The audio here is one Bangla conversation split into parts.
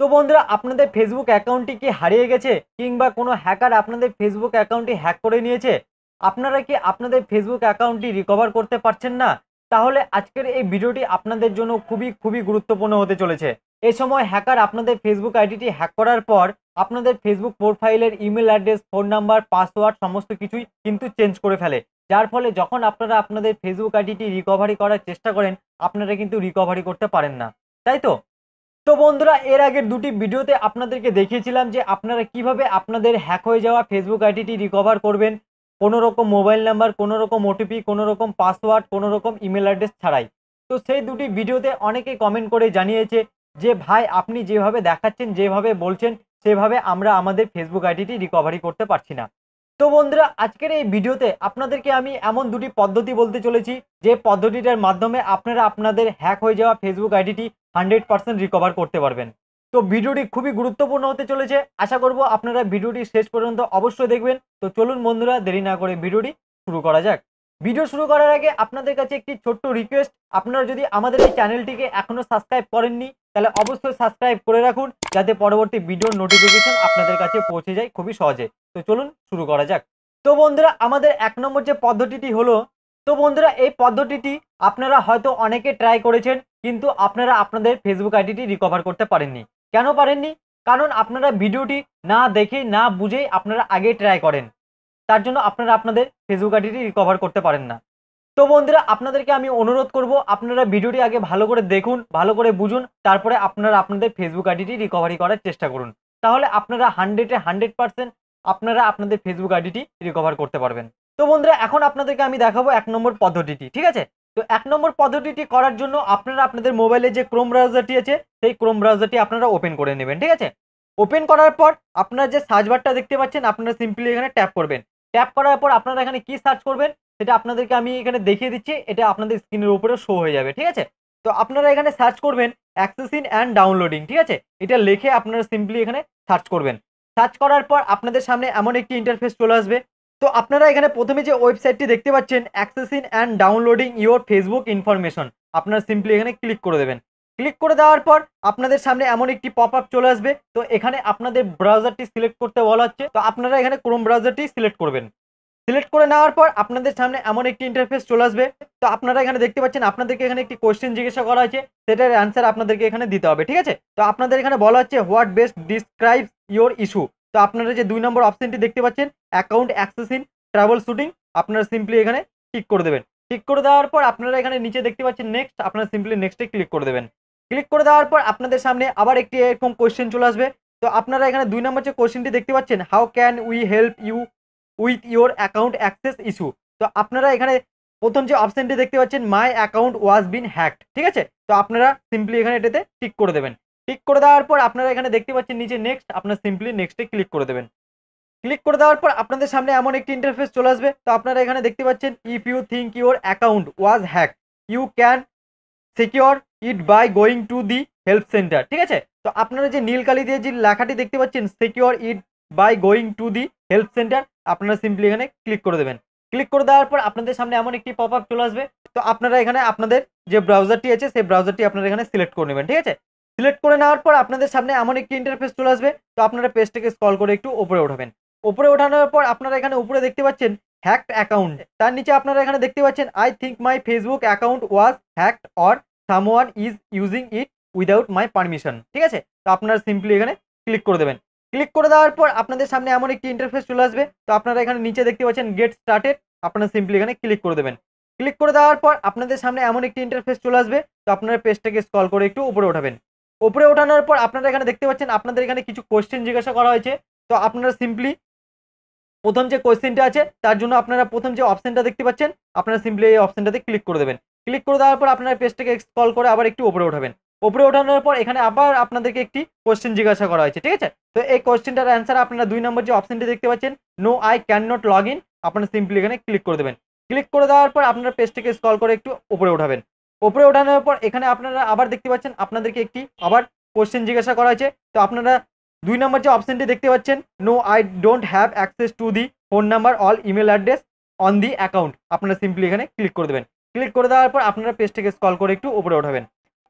তো বন্ধুরা আপনাদের ফেসবুক অ্যাকাউন্টটি কি হারিয়ে গেছে কিংবা কোনো হ্যাকার আপনাদের ফেসবুক অ্যাকাউন্টটি হ্যাক করে নিয়েছে আপনারা কি আপনাদের ফেসবুক অ্যাকাউন্টটি রিকভার করতে পারছেন না তাহলে আজকের এই ভিডিওটি আপনাদের জন্য খুবই খুবই গুরুত্বপূর্ণ হতে চলেছে এই সময় হ্যাকার আপনাদের ফেসবুক আইডিটি হ্যাক করার পর আপনাদের ফেসবুক প্রোফাইলের email address phone number password সমস্ত কিছুই কিন্তু চেঞ্জ করে ফেলে যার ফলে যখন আপনারা আপনাদের ফেসবুক আইডিটি রিকভারি করার চেষ্টা করেন আপনারা কিন্তু রিকভারি করতে পারেন না তাই তো তো বন্ধুরা এর আগের দুটি ভিডিওতে আপনাদেরকে দেখিয়েছিলাম যে আপনারা কিভাবে আপনাদের হ্যাক হয়ে যাওয়া ফেসবুক আইডিটি রিকভার করবেন কোনো রকম মোবাইল নাম্বার কোনো রকম ওটিপি কোনো রকম পাসওয়ার্ড কোনো রকম ইমেল অ্যাড্রেস ছাড়াই তো সেই দুটি ভিডিওতে অনেকে কমেন্ট করে জানিয়েছে যে ভাই আপনি যেভাবে দেখাচ্ছেন যেভাবে বলছেন সেভাবে আমরা আমাদের ফেসবুক আইডিটি রিকভারি করতে পারছি না তো বন্ধুরা আজকের এই ভিডিওতে আপনাদেরকে আমি এমন দুটি পদ্ধতি বলতে চলেছি যে পদ্ধতিটার মাধ্যমে আপনারা আপনাদের হ্যাক হয়ে যাওয়া ফেসবুক আইডিটি হান্ড্রেড পার্সেন্ট রিকভার করতে পারবেন তো ভিডিওটি খুবই গুরুত্বপূর্ণ হতে চলেছে আশা করব আপনারা ভিডিওটি শেষ পর্যন্ত অবশ্যই দেখবেন তো চলুন বন্ধুরা দেরি না করে ভিডিওটি শুরু করা যাক ভিডিও শুরু করার আগে আপনাদের কাছে একটি ছোট্ট রিকোয়েস্ট আপনারা যদি আমাদের এই চ্যানেলটিকে এখনও সাবস্ক্রাইব করেননি তাহলে অবশ্যই সাবস্ক্রাইব করে রাখুন যাতে পরবর্তী ভিডিওর নোটিফিকেশন আপনাদের কাছে পৌঁছে যায় খুবই সহজে তো চলুন শুরু করা যাক তো বন্ধুরা আমাদের এক নম্বর যে পদ্ধতিটি হলো তো বন্ধুরা এই পদ্ধতিটি আপনারা হয়তো অনেকে ট্রাই করেছেন কিন্তু আপনারা আপনাদের ফেসবুক আইডিটি রিকভার করতে পারেননি কেন পারেননি কারণ আপনারা ভিডিওটি না দেখে না বুঝেই আপনারা আগে ট্রাই করেন তার জন্য আপনারা আপনাদের ফেসবুক আইডিটি রিকভার করতে পারেন না তো বন্ধুরা আপনাদেরকে আমি অনুরোধ করব আপনারা ভিডিওটি আগে ভালো করে দেখুন ভালো করে বুঝুন তারপরে আপনারা আপনাদের ফেসবুক আইডিটি রিকভারি করার চেষ্টা করুন তাহলে আপনারা হান্ড্রেডে হান্ড্রেড পার্সেন্ট আপনারা আপনাদের ফেসবুক আইডিটি রিকভার করতে পারবেন তো বন্ধুরা এখন আপনাদেরকে আমি দেখাবো এক নম্বর পদ্ধতিটি ঠিক আছে তো এক নম্বর পদ্ধতিটি করার জন্য আপনারা আপনাদের মোবাইলে যে ক্রোম ব্রাউজারটি আছে সেই ক্রোম ব্রাউজারটি আপনারা ওপেন করে নেবেন ঠিক আছে ওপেন করার পর আপনারা যে সার্চবারটা দেখতে পাচ্ছেন আপনারা সিম্পলি এখানে ট্যাপ করবেন ট্যাপ করার পর আপনারা এখানে কি সার্চ করবেন সেটা আপনাদেরকে আমি এখানে দেখিয়ে দিচ্ছি এটা আপনাদের স্ক্রিনের উপরে শো হয়ে যাবে ঠিক আছে তো আপনারা এখানে সার্চ করবেন অ্যাক্সেসিন অ্যান্ড ডাউনলোডিং ঠিক আছে এটা লিখে আপনারা সিম্পলি এখানে সার্চ করবেন সার্চ করার পর আপনাদের সামনে এমন একটি ইন্টারফেস চলে আসবে তো আপনারা এখানে প্রথমে যে ওয়েবসাইটটি দেখতে পাচ্ছেন accessing and downloading your Facebook information আপনারা সিম্পলি এখানে ক্লিক করে দেবেন ক্লিক করে দেওয়ার পর আপনাদের সামনে এমন একটি পপ আপ চলে আসবে তো এখানে আপনাদের ব্রাউজারটি সিলেক্ট করতে বলা হচ্ছে তো আপনারা এখানে ক্রোম ব্রাউজারটি সিলেক্ট করবেন সিলেক্ট করে নেওয়ার পর আপনাদের সামনে এমন একটি ইন্টারফেস চলে আসবে তো আপনারা এখানে দেখতে পাচ্ছেন আপনাদেরকে এখানে একটি কোয়েশ্চেন জিজ্ঞাসা করা হয়েছে সেটার অ্যান্সার আপনাদেরকে এখানে দিতে হবে ঠিক আছে তো আপনাদের এখানে বলা হচ্ছে what best describe your issue তো আপনারা যে দুই নম্বর অপশনটি দেখতে পাচ্ছেন অ্যাকাউন্ট অ্যাক্সেস ট্রাভেল শুটিং আপনারা সিম্পলি এখানে ক্লিক করে দেবেন ক্লিক করে দেওয়ার পর আপনারা এখানে নিচে দেখতে পাচ্ছেন নেক্সট আপনারা সিম্পলি নেক্সটে ক্লিক করে দেবেন ক্লিক করে দেওয়ার পর আপনাদের সামনে আবার একটি এরকম কোয়েশ্চেন চলে আসবে তো আপনারা এখানে দুই নম্বর যে কোয়েশ্চেনটি দেখতে পাচ্ছেন how can we help you with your account access issue তো আপনারা এখানে প্রথম যে অপশানটি দেখতে পাচ্ছেন my account was bin hacked ঠিক আছে তো আপনারা সিম্পলি এখানে এটাতে টিক করে দেবেন টিক করে দেওয়ার পর আপনারা এখানে দেখতে পাচ্ছেন নিচে নেক্সট আপনারা সিম্পলি নেক্সটে ক্লিক করে দেবেন ক্লিক করে দেওয়ার পর আপনাদের সামনে এমন একটি ইন্টারফেস চলে আসবে তো আপনারা এখানে দেখতে পাচ্ছেন if you think your account was hack you can secure it by going to the help centre ঠিক আছে তো আপনারা যে নীল দিয়ে যে লেখাটি দেখতে পাচ্ছেন secure it by going to the help centre আপনারা সিম্পলি এখানে ক্লিক করে দেবেন ক্লিক করে দেওয়ার পর আপনাদের সামনে এমন একটি পপ আপ চলে আসবে তো আপনারা এখানে আপনাদের যে ব্রাউজারটি আছে সেই ব্রাউজারটি আপনারা এখানে সিলেক্ট করে নেবেন ঠিক আছে সিলেক্ট করে নেওয়ার পর আপনাদের সামনে এমন একটি ইন্টারফেস চলে আসবে তো আপনারা পেজটাকে স্কল করে একটু উপরে ওঠাবেন উপরে ওঠানোর পর আপনারা এখানে উপরে দেখতে পাচ্ছেন হ্যাক্ট অ্যাকাউন্ট তার নিচে আপনারা এখানে দেখতে পাচ্ছেন I think my Facebook account was hacked or someone is using it without my permission ঠিক আছে তো আপনারা সিম্পলি এখানে ক্লিক করে দেবেন ক্লিক করে দেওয়ার পর আপনাদের সামনে এমন একটি ইন্টারফেস চলে আসবে তো আপনারা এখানে নিচে দেখতে পাচ্ছেন গেট স্টার্টেড আপনারা সিম্পলি এখানে ক্লিক করে দেবেন ক্লিক করে দেওয়ার পর আপনাদের সামনে এমন একটি ইন্টারফেস চলে আসবে তো আপনারা পেজটাকে স্কল করে একটু উপরে ওঠাবেন উপরে ওঠানোর পর আপনারা এখানে দেখতে পাচ্ছেন আপনাদের এখানে কিছু কোয়েশ্চেন জিজ্ঞাসা করা হয়েছে তো আপনারা সিম্পলি প্রথম যে কোয়েশ্চেনটা আছে তার জন্য আপনারা প্রথম যে অপশানটা দেখতে পাচ্ছেন আপনারা সিম্পলি এই অপশানটাতে ক্লিক করে দেবেন ক্লিক করে দেওয়ার পর আপনার পেজটাকে কল করে আবার একটু ওপরে উঠাবেন ওপরে ওঠানোর পর এখানে আবার আপনাদেরকে একটি কোয়েশ্চেন জিজ্ঞাসা করা হয়েছে ঠিক আছে তো এই কোয়েশ্চেনটার অ্যান্সার আপনারা দুই নম্বর যে অপশনটি দেখতে পাচ্ছেন no I can not log in আপনারা সিম্পলি এখানে ক্লিক করে দেবেন ক্লিক করে দেওয়ার পর আপনার পেজটাকে স্কল করে একটু ওপরে ওঠাবেন ওপরে ওঠানোর পর এখানে আপনারা আবার দেখতে পাচ্ছেন আপনাদেরকে একটি আবার কোয়েশ্চেন জিজ্ঞাসা করা হয়েছে তো আপনারা দুই নম্বর যে অপশনটি দেখতে পাচ্ছেন no I don't have access to the phone number all email address on the account আপনারা সিম্পলি এখানে ক্লিক করে দেবেন ক্লিক করে দেওয়ার পর আপনারা পেজটাকে স্কল করে একটু উপরে ওঠাবেন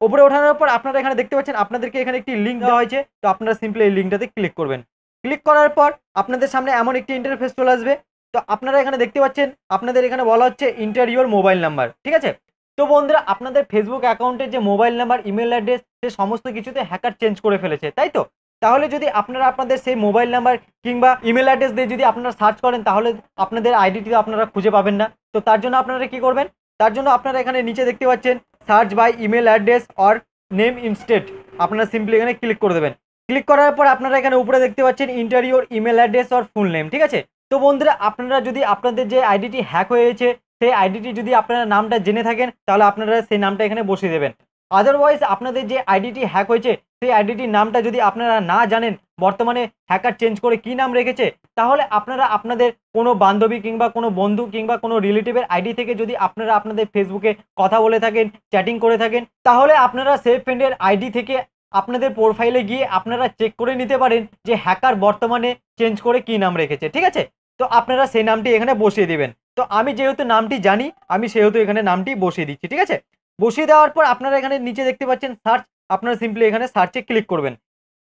উপরে ওঠানোর পর আপনারা এখানে দেখতে পাচ্ছেন আপনাদেরকে এখানে একটি লিঙ্ক দেওয়া হয়েছে তো আপনারা সিম্পলি এই লিঙ্কটাতে ক্লিক করবেন ক্লিক করার পর আপনাদের সামনে এমন একটি ইন্টারফেস চলে আসবে তো আপনারা এখানে দেখতে পাচ্ছেন আপনাদের এখানে বলা হচ্ছে ইন্টার ইউর মোবাইল নাম্বার ঠিক আছে তো বন্ধুরা আপনাদের ফেসবুক অ্যাকাউন্টের যে মোবাইল নাম্বার ইমেল অ্যাড্রেস সে সমস্ত কিছুতে হ্যাকার চেঞ্জ করে ফেলেছে তাই তো তাহলে যদি আপনারা আপনাদের সেই মোবাইল নাম্বার কিংবা ইমেল অ্যাড্রেস দিয়ে যদি আপনারা সার্চ করেন তাহলে আপনাদের আইডিটিও আপনারা খুঁজে পাবেন না তো তার জন্য আপনারা কি করবেন তার জন্য আপনারা এখানে নিচে দেখতে পাচ্ছেন search by email address or name instead আপনারা সিম্পলি এখানে ক্লিক করে দেবেন ক্লিক করার পর আপনারা এখানে উপরে দেখতে পাচ্ছেন enter your email address or full name ঠিক আছে তো বন্ধুরা আপনারা যদি আপনাদের যে আইডিটি হ্যাক হয়েছে সেই আইডিটি যদি আপনারা নামটা জেনে থাকেন তাহলে আপনারা সেই নামটা এখানে বসিয়ে দেবেন আদারওয়াইজ আপনাদের যে আইডিটি হ্যাক হয়েছে সেই আইডিটির নামটা যদি আপনারা না জানেন বর্তমানে হ্যাকার চেঞ্জ করে কি নাম রেখেছে তাহলে আপনারা আপনাদের কোনো বান্ধবী কিংবা কোনো বন্ধু কিংবা কোনো রিলেটিভের আইডি থেকে যদি আপনারা আপনাদের ফেসবুকে কথা বলে থাকেন চ্যাটিং করে থাকেন তাহলে আপনারা সেফ ফ্রেন্ডের আইডি থেকে আপনাদের প্রোফাইলে গিয়ে আপনারা চেক করে নিতে পারেন যে হ্যাকার বর্তমানে চেঞ্জ করে কি নাম রেখেছে ঠিক আছে তো আপনারা সেই নামটি এখানে বসিয়ে দিবেন তো আমি যেহেতু নামটি জানি আমি সেহেতু এখানে নামটি বসিয়ে দিচ্ছি ঠিক আছে বসিয়ে দেওয়ার পর আপনারা এখানে নিচে দেখতে পাচ্ছেন সার্চ আপনারা সিম্পলি এখানে সার্চে ক্লিক করবেন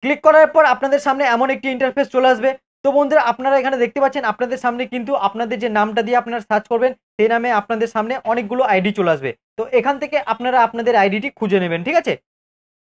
ক্লিক করার পর আপনাদের সামনে এমন একটি ইন্টারফেস চলে আসবে তো বন্ধুরা আপনারা এখানে দেখতে পাচ্ছেন আপনাদের সামনে কিন্তু আপনাদের যে নামটা দিয়ে আপনারা সার্চ করবেন সেই নামে আপনাদের সামনে অনেকগুলো আইডি চলে আসবে তো এখান থেকে আপনারা আপনাদের আইডিটি খুঁজে নেবেন ঠিক আছে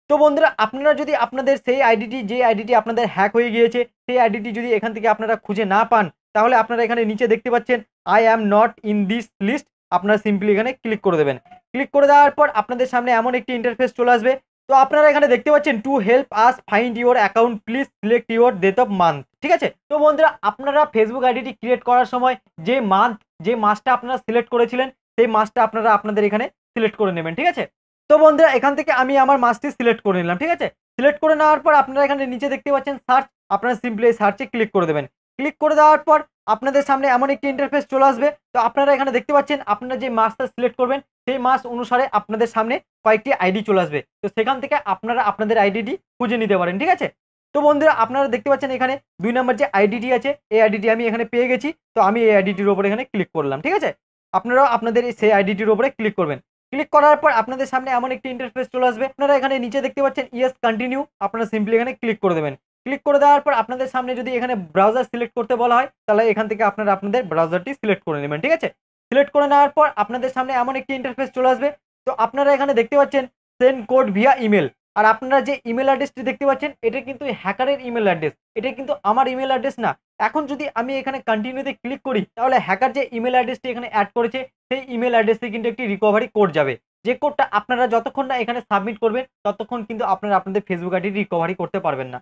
তো বন্ধুরা আপনারা যদি আপনাদের সেই আইডিটি যে আইডিটি আপনাদের হ্যাক হয়ে গিয়েছে সেই আইডিটি যদি এখান থেকে আপনারা খুঁজে না পান তাহলে আপনারা এখানে নিচে দেখতে পাচ্ছেন I am not in this list আপনারা সিম্পলি এখানে ক্লিক করে দেবেন ক্লিক করে দেওয়ার পর আপনাদের সামনে এমন একটি ইন্টারফেস চলে আসবে তো আপনারা এখানে দেখতে পাচ্ছেন to help us find your account please select your date of month ঠিক আছে তো বন্ধুরা আপনারা ফেসবুক আইডিটি ক্রিয়েট করার সময় যে মান্থ যে মাসটা আপনারা সিলেক্ট করেছিলেন সেই মাসটা আপনারা আপনাদের এখানে সিলেক্ট করে নেবেন ঠিক আছে তো বন্ধুরা এখান থেকে আমি আমার মাসটি সিলেক্ট করে নিলাম ঠিক আছে সিলেক্ট করে নেওয়ার পর আপনারা এখানে নিচে দেখতে পাচ্ছেন সার্চ আপনারা সিম্পলি সার্চে ক্লিক করে দেবেন ক্লিক করে দেওয়ার পর আপনাদের সামনে এমন একটি ইন্টারফেস চলে আসবে তো আপনারা এখানে দেখতে পাচ্ছেন আপনারা যে মাসটা সিলেক্ট করবেন সেই মাস অনুসারে আপনাদের সামনে কয়েকটি আইডি চলে আসবে তো সেখান থেকে আপনারা আপনাদের আইডিটি খুঁজে নিতে পারেন ঠিক আছে তো বন্ধুরা আপনারা দেখতে পাচ্ছেন এখানে দুই নাম্বার যে আইডিটি আছে এই আইডিটি আমি এখানে পেয়ে গেছি তো আমি এই আইডিটির ওপরে এখানে ক্লিক করলাম ঠিক আছে আপনারাও আপনাদের সেই আইডিটির ওপরে ক্লিক করবেন ক্লিক করার পর আপনাদের সামনে এমন একটি ইন্টারফেস চলে আসবে আপনারা এখানে নিচে দেখতে পাচ্ছেন ইয়েস কন্টিনিউ আপনারা সিম্পলি এখানে ক্লিক করে দেবেন ক্লিক করে দেওয়ার পর আপনাদের সামনে যদি এখানে ব্রাউজার সিলেক্ট করতে বলা হয় তাহলে এখান থেকে আপনারা আপনাদের ব্রাউজারটি সিলেক্ট করে নেবেন ঠিক আছে সিলেক্ট করে নেওয়ার পর আপনাদের সামনে এমন একটি ইন্টারফেস চলে আসবে তো আপনারা এখানে দেখতে পাচ্ছেন সেন্ড কোড ভিয়া ইমেল আর আপনারা যে ইমেল অ্যাড্রেসটি দেখতে পাচ্ছেন এটা কিন্তু হ্যাকারের ইমেল অ্যাড্রেস এটা কিন্তু আমার ইমেল অ্যাড্রেস না এখন যদি আমি এখানে কন্টিনিউতে ক্লিক করি তাহলে হ্যাকার যে ইমেল অ্যাড্রেসটি এখানে অ্যাড করেছে সেই ইমেল অ্যাড্রেসে কিন্তু একটি রিকভারি কোড যাবে যে কোডটা আপনারা যতক্ষণ না এখানে সাবমিট করবেন ততক্ষণ কিন্তু আপনারা আপনাদের ফেসবুক আইডি রিকভারি করতে পারবেন না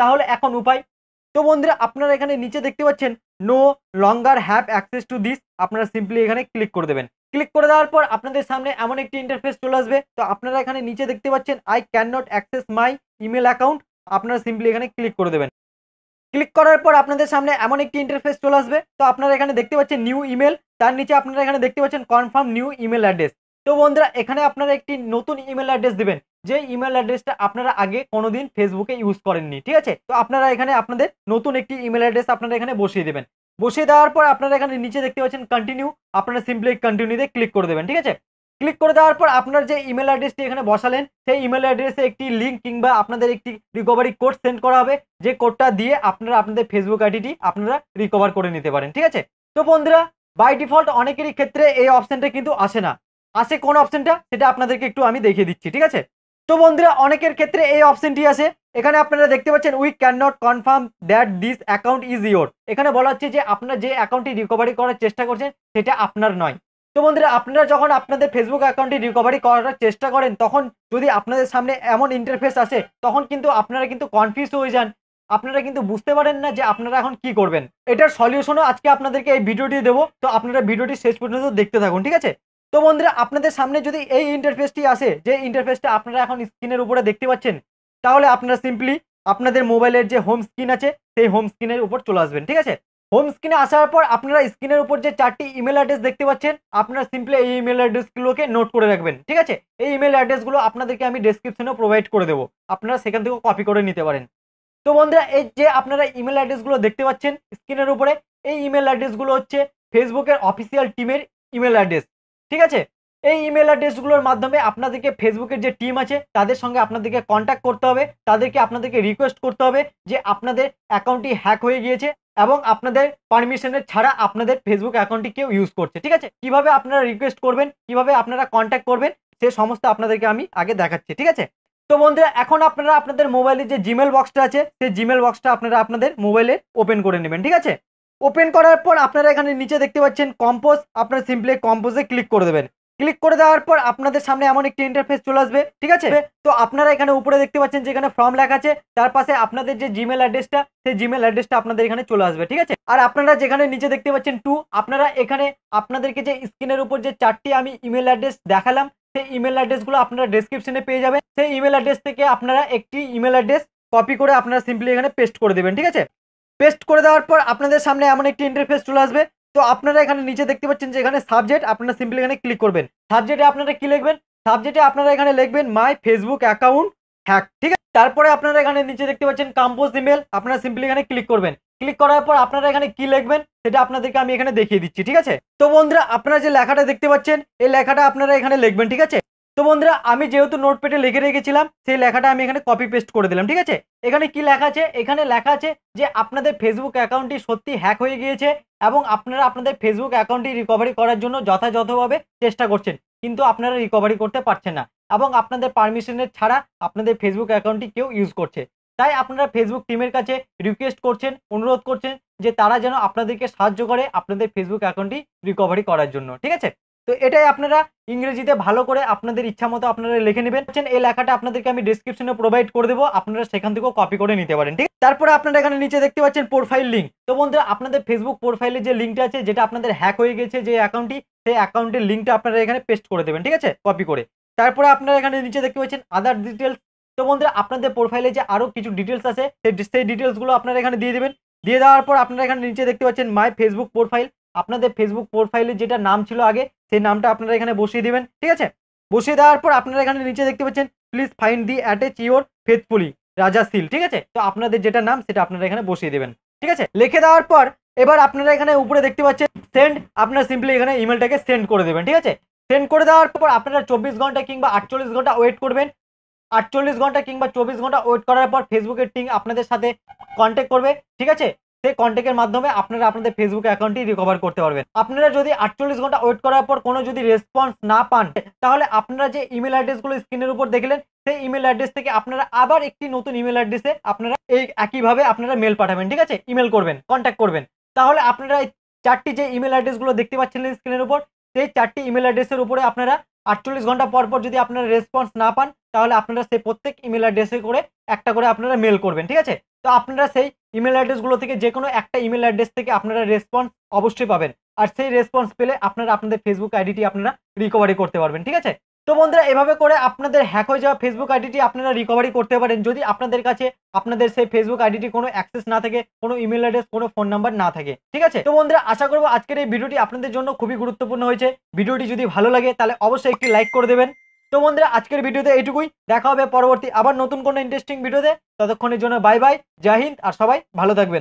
তাহলে এখন উপায় তো বন্ধুরা আপনারা এখানে নিচে দেখতে পাচ্ছেন no longer have access to this আপনারা সিম্পলি এখানে ক্লিক করে দেবেন ক্লিক করে দেওয়ার পর আপনাদের সামনে এমন একটি ইন্টারফেস চলে আসবে তো আপনারা এখানে নিচে দেখতে পাচ্ছেন I can not access my email account আপনারা সিম্পলি এখানে ক্লিক করে দেবেন ক্লিক করার পর আপনাদের সামনে এমন একটি ইন্টারফেস চলে আসবে তো আপনারা এখানে দেখতে পাচ্ছেন নিউ ইমেল তার নিচে আপনারা এখানে দেখতে পাচ্ছেন কনফার্ম নিউ ইমেল অ্যাড্রেস তো বন্ধুরা এখানে আপনারা একটি নতুন ইমেল অ্যাড্রেস দেবেন যে ইমেল অ্যাড্রেসটা আপনারা আগে কোনোদিন ফেসবুকে ইউজ করেননি ঠিক আছে তো আপনারা এখানে আপনাদের নতুন একটি ইমেল অ্যাড্রেস আপনারা এখানে বসিয়ে দেবেন বসিয়ে দেওয়ার পর আপনারা এখানে নিচে দেখতে পাচ্ছেন কন্টিনিউ আপনারা সিম্পলি কন্টিনিউতে ক্লিক করে দেবেন ঠিক আছে ক্লিক করে দেওয়ার পর আপনার যে ইমেল অ্যাড্রেসটি এখানে বসালেন সেই ইমেল অ্যাড্রেসে একটি লিঙ্ক কিংবা আপনাদের একটি রিকভারি কোড সেন্ড করা হবে যে কোডটা দিয়ে আপনারা আপনাদের ফেসবুক আইডিটি আপনারা রিকভার করে নিতে পারেন ঠিক আছে তো বন্ধুরা বাই ডিফল্ট অনেকেরই ক্ষেত্রে এই অপশানটা কিন্তু আসে না আসে কোন অপশানটা সেটা আপনাদেরকে একটু আমি দেখিয়ে দিচ্ছি ঠিক আছে তো বন্ধুরা অনেকের ক্ষেত্রে এই অপশনটি আছে এখানে আপনারা দেখতে পাচ্ছেন we can not confirm that this account is your এখানে বলা হচ্ছে যে আপনার যে অ্যাকাউন্টটি রিকভারি করার চেষ্টা করছেন সেটা আপনার নয় তো বন্ধুরা আপনারা যখন আপনাদের ফেসবুক অ্যাকাউন্টটি রিকভারি করার চেষ্টা করেন তখন যদি আপনাদের সামনে এমন ইন্টারফেস আসে তখন কিন্তু আপনারা কিন্তু কনফিউজ হয়ে যান আপনারা কিন্তু বুঝতে পারেন না যে আপনারা এখন কি করবেন এটার সলিউশনও আজকে আপনাদেরকে এই ভিডিওটি দেবো তো আপনারা ভিডিওটি শেষ পর্যন্ত দেখতে থাকুন ঠিক আছে তো বন্ধুরা আপনাদের সামনে যদি এই ইন্টারফেসটি আসে যে ইন্টারফেসটা আপনারা এখন স্ক্রিনের উপরে দেখতে পাচ্ছেন তাহলে আপনারা সিম্পলি আপনাদের মোবাইলের যে হোম স্ক্রিন আছে সেই হোম স্ক্রিনের উপর চলে আসবেন ঠিক আছে হোম স্ক্রিনে আসার পর আপনারা স্ক্রিনের উপর যে চারটি ইমেল অ্যাড্রেস দেখতে পাচ্ছেন আপনারা সিম্পলি এই ইমেল অ্যাড্রেসগুলোকে নোট করে রাখবেন ঠিক আছে এই ইমেল অ্যাড্রেসগুলো আপনাদেরকে আমি ডিসক্রিপশনে প্রোভাইড করে দেবো আপনারা সেখান থেকেও কপি করে নিতে পারেন তো বন্ধুরা এই যে আপনারা ইমেল অ্যাড্রেসগুলো দেখতে পাচ্ছেন স্ক্রিনের উপরে এই ইমেল অ্যাড্রেসগুলো হচ্ছে ফেসবুকের অফিসিয়াল টিমের ইমেল অ্যাড্রেস ঠিক আছে এই ইমেল অ্যাড্রেসগুলোর মাধ্যমে আপনাদেরকে ফেসবুকের যে টিম আছে তাদের সঙ্গে আপনাদেরকে কন্ট্যাক্ট করতে হবে তাদেরকে আপনাদেরকে রিকোয়েস্ট করতে হবে যে আপনাদের অ্যাকাউন্টটি হ্যাক হয়ে গিয়েছে এবং আপনাদের পারমিশনের ছাড়া আপনাদের ফেসবুক অ্যাকাউন্টটি কেউ ইউজ করছে ঠিক আছে কিভাবে আপনারা রিকোয়েস্ট করবেন কিভাবে আপনারা কন্ট্যাক্ট করবেন সে সমস্ত আপনাদেরকে আমি আগে দেখাচ্ছি ঠিক আছে তো বন্ধুরা এখন আপনারা আপনাদের মোবাইলে যে জিমেল বক্সটা আছে সেই জিমেল বক্সটা আপনারা আপনাদের মোবাইলে ওপেন করে নেবেন ঠিক আছে ওপেন করার পর আপনারা এখানে নিচে দেখতে পাচ্ছেন কম্পোজ আপনারা সিম্পলি কম্পোজে ক্লিক করে দেবেন ক্লিক করে দেওয়ার পর আপনাদের সামনে এমন একটি ইন্টারফেস চলে আসবে ঠিক আছে তো আপনারা এখানে উপরে দেখতে পাচ্ছেন যেখানে ফর্ম লেখা আছে তার পাশে আপনাদের যে জিমেল অ্যাড্রেসটা সেই জিমেল অ্যাড্রেসটা আপনাদের এখানে চলে আসবে ঠিক আছে আর আপনারা যেখানে নিচে দেখতে পাচ্ছেন টু আপনারা এখানে আপনাদেরকে যে স্ক্রিনের উপর যে চারটি আমি ইমেল অ্যাড্রেস দেখালাম সেই ইমেল অ্যাড্রেসগুলো আপনারা ডেসক্রিপশনে পেয়ে যাবেন সেই ইমেল অ্যাড্রেস থেকে আপনারা একটি ইমেল অ্যাড্রেস কপি করে আপনারা সিম্পলি এখানে পেস্ট করে দেবেন ঠিক আছে পেস্ট করে দেওয়ার পর আপনাদের সামনে এমন একটি ইন্টারফেস চলে আসবে তো আপনারা এখানে নিচে দেখতে পাচ্ছেন যে এখানে সাবজেক্ট আপনারা সিম্পলি এখানে ক্লিক করবেন সাবজেক্টে আপনারা কি লিখবেন সাবজেক্টে আপনারা এখানে লিখবেন মাই ফেসবুক অ্যাকাউন্ট হ্যাক ঠিক আছে তারপরে আপনারা এখানে নিচে দেখতে পাচ্ছেন কাম্পোজ ইমেল আপনারা সিম্পলি এখানে ক্লিক করবেন ক্লিক করার পর আপনারা এখানে কি লিখবেন সেটা আপনাদেরকে আমি এখানে দেখিয়ে দিচ্ছি ঠিক আছে তো বন্ধুরা আপনারা যে লেখাটা দেখতে পাচ্ছেন এই লেখাটা আপনারা এখানে লিখবেন ঠিক আছে তো বন্ধুরা আমি যেহেতু নোটপ্যাডে লিখে রেখেছিলাম সেই লেখাটা আমি এখানে কপি পেস্ট করে দিলাম ঠিক আছে এখানে কি লেখা আছে এখানে লেখা আছে যে আপনাদের ফেসবুক অ্যাকাউন্টটি সত্যি হ্যাক হয়ে গিয়েছে এবং আপনারা আপনাদের ফেসবুক অ্যাকাউন্টটি রিকভারি করার জন্য যথাযথভাবে চেষ্টা করছেন কিন্তু আপনারা রিকভারি করতে পারছেন না এবং আপনাদের পারমিশনের ছাড়া আপনাদের ফেসবুক অ্যাকাউন্টটি কেউ ইউজ করছে তাই আপনারা ফেসবুক টিমের কাছে রিকোয়েস্ট করছেন অনুরোধ করছেন যে তারা যেন আপনাদেরকে সাহায্য করে আপনাদের ফেসবুক অ্যাকাউন্টটি রিকভারি করার জন্য ঠিক আছে তো এটাই আপনারা ইংরেজিতে ভালো করে আপনাদের ইচ্ছা মতো আপনারা লিখে নেবেন এই লেখাটা আপনাদেরকে আমি ডিসক্রিপশনে প্রোভাইড করে দেবো আপনারা সেখান থেকেও কপি করে নিতে পারেন ঠিক তারপরে আপনারা এখানে নিচে দেখতে পাচ্ছেন প্রোফাইল লিঙ্ক তো বন্ধুরা আপনাদের ফেসবুক প্রোফাইলে যে লিঙ্কটা আছে যেটা আপনাদের হ্যাক হয়ে গেছে যে অ্যাকাউন্টটি সেই অ্যাকাউন্টের লিঙ্কটা আপনারা এখানে পেস্ট করে দেবেন ঠিক আছে কপি করে তারপরে আপনারা এখানে নিচে দেখতে পাচ্ছেন আদার ডিটেলস তো বন্ধুরা আপনাদের প্রোফাইলে যে আরও কিছু ডিটেলস আছে সেই সেই ডিটেলসগুলো আপনারা এখানে দিয়ে দেবেন দিয়ে দেওয়ার পর আপনারা এখানে নিচে দেখতে পাচ্ছেন মাই ফেসবুক প্রোফাইল আপনাদের ফেসবুক প্রোফাইলে যেটা নাম ছিল আগে সেই নামটা আপনারা এখানে বসিয়ে দিবেন ঠিক আছে বসিয়ে দেওয়ার পর আপনারা এখানে নিচে দেখতে পাচ্ছেন please find the attach your faithfully Raja সিল ঠিক আছে তো আপনাদের যেটা নাম সেটা আপনারা এখানে বসিয়ে দেবেন ঠিক আছে লিখে দেওয়ার পর এবার আপনারা এখানে উপরে দেখতে পাচ্ছেন সেন্ড আপনারা সিম্পলি এখানে ইমেলটাকে সেন্ড করে দেবেন ঠিক আছে সেন্ড করে দেওয়ার পর আপনারা চব্বিশ ঘন্টা কিংবা আটচল্লিশ ঘন্টা ওয়েট করবেন আটচল্লিশ ঘন্টা কিংবা চব্বিশ ঘন্টা ওয়েট করার পর ফেসবুকের টিম আপনাদের সাথে কন্ট্যাক্ট করবে ঠিক আছে সেই কন্ট্যাক্টের মাধ্যমে আপনারা আপনাদের ফেসবুক অ্যাকাউন্টটি রিকভার করতে পারবেন আপনারা যদি আটচল্লিশ ঘন্টা ওয়েট করার পর কোনো যদি রেসপন্স না পান তাহলে আপনারা যে ইমেল অ্যাড্রেসগুলো স্ক্রিনের উপর দেখলেন সেই ইমেল অ্যাড্রেস থেকে আপনারা আবার একটি নতুন ইমেল অ্যাড্রেসে আপনারা এই একইভাবে আপনারা মেল পাঠাবেন ঠিক আছে ইমেল করবেন কন্ট্যাক্ট করবেন তাহলে আপনারা চারটি যে ইমেল অ্যাড্রেসগুলো দেখতে পাচ্ছিলেন স্ক্রিনের উপর সেই চারটি ইমেল অ্যাড্রেসের উপরে আপনারা আটচল্লিশ ঘন্টা পর পর যদি আপনারা রেসপন্স না পান তাহলে আপনারা সেই প্রত্যেক ইমেল অ্যাড্রেসে করে একটা করে আপনারা মেল করবেন ঠিক আছে তো আপনারা সেই ইমেল অ্যাড্রেসগুলো থেকে যে কোনো একটা ইমেল অ্যাড্রেস থেকে আপনারা রেসপন্স অবশ্যই পাবেন আর সেই রেসপন্স পেলে আপনারা আপনাদের ফেসবুক আইডিটি আপনারা রিকভারি করতে পারবেন ঠিক আছে তো বন্ধুরা এভাবে করে আপনাদের হ্যাক হয়ে যাওয়া ফেসবুক আইডিটি আপনারা রিকভারি করতে পারেন যদি আপনাদের কাছে আপনাদের সেই ফেসবুক আইডিটি কোনো অ্যাক্সেস না থাকে কোনো ইমেল অ্যাড্রেস কোনো ফোন নাম্বার না থাকে ঠিক আছে তো বন্ধুরা আশা করবো আজকের এই ভিডিওটি আপনাদের জন্য খুবই গুরুত্বপূর্ণ হয়েছে ভিডিওটি যদি ভালো লাগে তাহলে অবশ্যই একটি লাইক করে দেবেন তো বন্ধুরা আজকের ভিডিওতে এইটুকুই দেখা হবে পরবর্তী আবার নতুন কোনো ইন্টারেস্টিং ভিডিওতে ততক্ষণের জন্য বাই বাই জয় হিন্দ আর সবাই ভালো থাকবেন